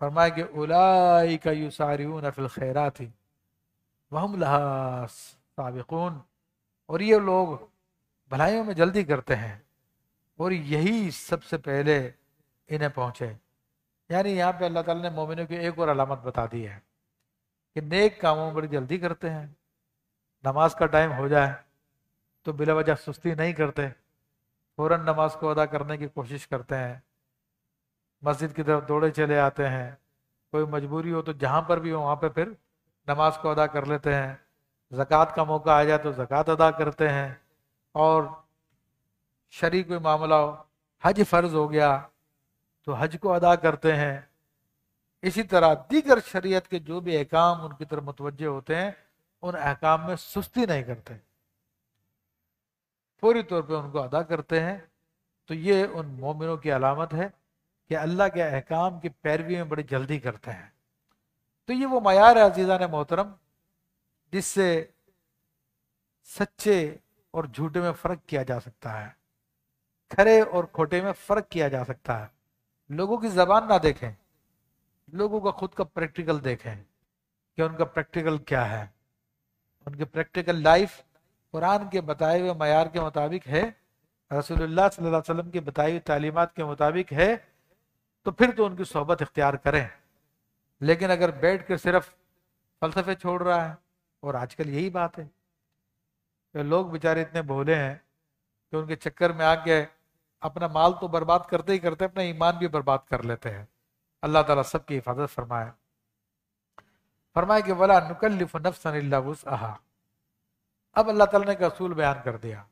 फरमाए कि उलाई का यूसारून फिल थी ही वहम साबिकून और ये लोग भलाइयों में जल्दी करते हैं और यही सबसे पहले इन्हें पहुँचे यानी यहाँ पे अल्लाह ताला ने मोमिनों की एक और अलामत बता दी है कि नेक कामों में बड़ी जल्दी करते हैं नमाज का टाइम हो जाए तो बिला वजह सुस्ती नहीं करते फ़ौर नमाज को अदा करने की कोशिश करते हैं मस्जिद की तरफ दौड़े चले आते हैं कोई मजबूरी हो तो जहाँ पर भी हो वहाँ पर फिर नमाज को अदा कर लेते हैं ज़क़़त का मौका आ जाए तो जक़ात अदा करते हैं और शरी कोई मामला हो हज फ़र्ज हो गया तो हज को अदा करते हैं इसी तरह दीगर शरीयत के जो भी अहकाम उनकी तरफ मुतवजह होते हैं उन अहकाम में सुस्ती नहीं करते पूरी तौर पे उनको अदा करते हैं तो ये उन मोमिनों की अलामत है कि अल्लाह के अहकाम की पैरवी में बड़ी जल्दी करते हैं तो ये वो मैार है अजीज़ा ने मोहतरम जिससे सच्चे और झूठे में फ़र्क किया जा सकता है खरे और खोटे में फ़र्क किया जा सकता है लोगों की ज़बान ना देखें लोगों का खुद का प्रैक्टिकल देखें कि उनका प्रैक्टिकल क्या है उनकी प्रैक्टिकल लाइफ कुरान के बताए हुए मैार के मुताबिक है रसोल्ला वसम की बताई हुई तालीमत के मुताबिक है तो फिर तो उनकी सोहबत इख्तियार करें लेकिन अगर बैठ कर सिर्फ फलसफे छोड़ रहा है और आजकल यही बात है कि लोग बेचारे इतने भोले हैं कि उनके चक्कर में आके अपना माल तो बर्बाद करते ही करते अपना ईमान भी बर्बाद कर लेते हैं अल्लाह ताला सबकी हिफाजत फरमाए फरमाए कि वला नुकल्लिफ अब अल्लाह ताला ने एक असूल बयान कर दिया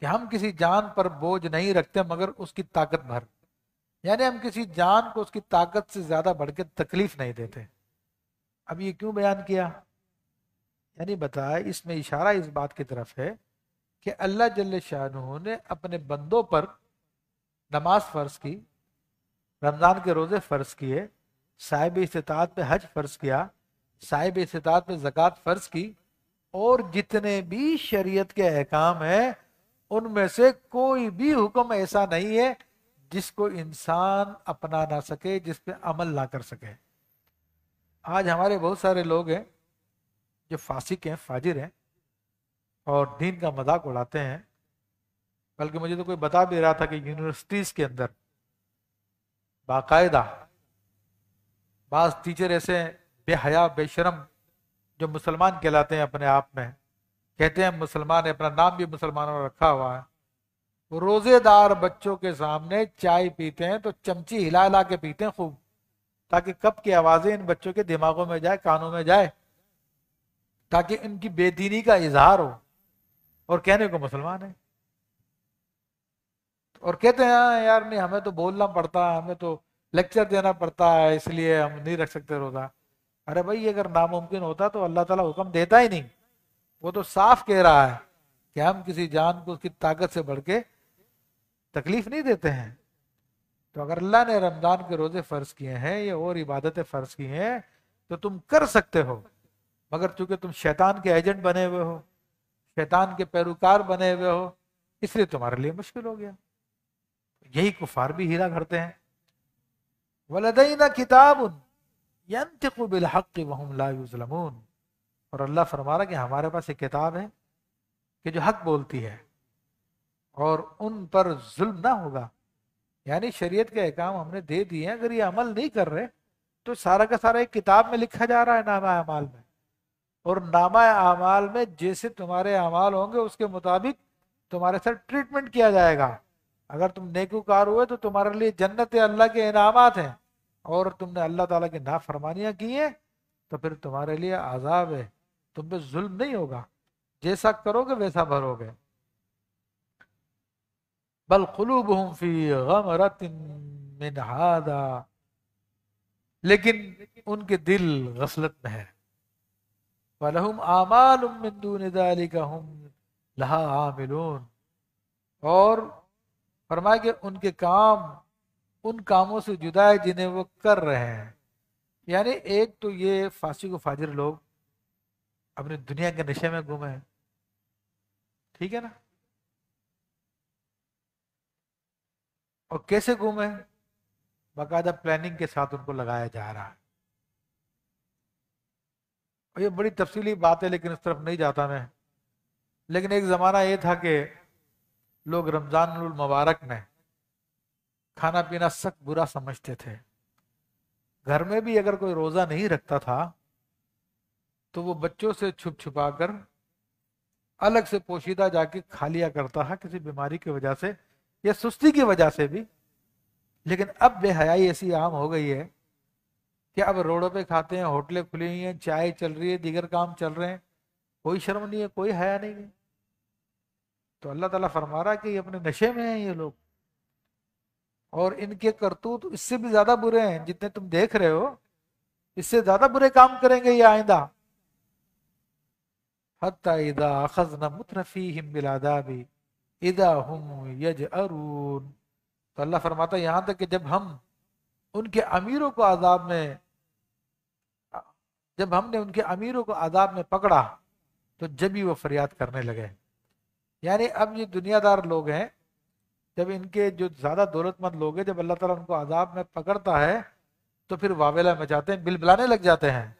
कि हम किसी जान पर बोझ नहीं रखते मगर उसकी ताकत भर यानी हम किसी जान को उसकी ताकत से ज्यादा बढ़ के तकलीफ नहीं देते अब ये क्यों बयान किया यानी बताया इसमें इशारा इस बात की तरफ है कि अल्लाह जल शाह ने अपने बंदों पर नमाज फ़र्ज की रमज़ान के रोज़े फ़र्ज किए साहिब इस्तात पे हज फ़र्ज किया साहिब इस्तात पे जक़ात फ़र्ज की और जितने भी शरीयत के अहकाम हैं उनमें से कोई भी हुक्म ऐसा नहीं है जिसको इंसान अपना ना सके जिस पे अमल ना कर सके आज हमारे बहुत सारे लोग हैं जो फासिक हैं फाजिर हैं और दीन का मजाक उड़ाते हैं बल्कि मुझे तो कोई बता भी रहा था कि यूनिवर्सिटीज़ के अंदर बाकायदा बाज टीचर ऐसे बेहया बेशरम जो मुसलमान कहलाते हैं अपने आप में कहते हैं मुसलमान है अपना नाम भी मुसलमानों ने रखा हुआ है रोजेदार बच्चों के सामने चाय पीते हैं तो चमची हिला हिला के पीते हैं खूब ताकि कप की आवाजें इन बच्चों के दिमागों में जाए कानों में जाए ताकि इनकी बेदीनी का इजहार हो और कहने को मुसलमान है और कहते हैं हाँ यार नहीं हमें तो बोलना पड़ता है हमें तो लेक्चर देना पड़ता है इसलिए हम नहीं रख सकते रोजा अरे भाई अगर नामुमकिन होता तो अल्लाह ताला हुक्म देता ही नहीं वो तो साफ कह रहा है कि हम किसी जान को उसकी ताकत से बढ़ के तकलीफ नहीं देते हैं तो अगर अल्लाह ने रमज़ान के रोज़े फ़र्ज किए हैं या और इबादतें फ़र्ज की हैं तो तुम कर सकते हो मगर चूंकि तुम शैतान के एजेंट बने हुए हो शैतान के पैरोकार बने हुए हो इसलिए तुम्हारे लिए मुश्किल हो गया यही कुफार भी हीरा करते हैं वलदईना किताब बिलहक और अल्लाह फरमा रहा कि हमारे पास एक किताब है कि जो हक बोलती है और उन पर जुल्म ना होगा यानी शरीयत के अहकाम हमने दे दिए हैं अगर ये अमल नहीं कर रहे तो सारा का सारा एक किताब में लिखा जा रहा है नामा अमाल में और नामा अमाल में जैसे तुम्हारे अमाल होंगे उसके मुताबिक तुम्हारे साथ ट्रीटमेंट किया जाएगा अगर तुम नेकूकार हुए तो तुम्हारे लिए जन्नत अल्लाह के इनामत हैं और तुमने अल्लाह ताला की नाफरमानियाँ की हैं तो फिर तुम्हारे लिए आज़ाब है तुम पे जुल्म नहीं होगा जैसा करोगे वैसा भरोगे बल खलूब फी गमरत लेकिन उनके दिल गफलत में है वलहुम आमाल हम लहा आमिलून और फरमाया कि उनके काम उन कामों से जुदाए जिन्हें वो कर रहे हैं यानि एक तो ये फांसी को फाजिर लोग अपनी दुनिया के नशे में गुम हैं ठीक है ना और कैसे घूमे बाकायदा प्लानिंग के साथ उनको लगाया जा रहा है और ये बड़ी तफसीली बात है लेकिन उस तरफ नहीं जाता मैं लेकिन एक ज़माना ये था कि लोग रमज़ान मुबारक में खाना पीना सख्त बुरा समझते थे घर में भी अगर कोई रोज़ा नहीं रखता था तो वो बच्चों से छुप छुपा कर अलग से पोशीदा जाके खा लिया करता था किसी बीमारी की वजह से या सुस्ती की वजह से भी लेकिन अब बेहयाई ऐसी आम हो गई है कि अब रोडों पे खाते हैं होटलें खुली हुई हैं चाय चल रही है दीगर काम चल रहे हैं कोई शर्म नहीं है कोई हया नहीं है तो अल्लाह ताला फरमा रहा कि ये अपने नशे में हैं ये लोग और इनके करतूत तो इससे भी ज्यादा बुरे हैं जितने तुम देख रहे हो इससे ज्यादा बुरे काम करेंगे ये आइंदा हत्ता इदा मुतरफी हिम बिलादा भी इदा हम यज अरून तो अल्लाह फरमाता है यहाँ तक कि जब हम उनके अमीरों को आज़ाब में जब हमने उनके अमीरों को आज़ाब में पकड़ा तो जब ही वो फरियाद करने लगे यानी अब ये दुनियादार लोग हैं जब इनके जो ज़्यादा दौलतमंद लोग हैं जब अल्लाह ताला उनको आज़ाब में पकड़ता है तो फिर वावेला मचाते हैं बिल बिलाने लग जाते हैं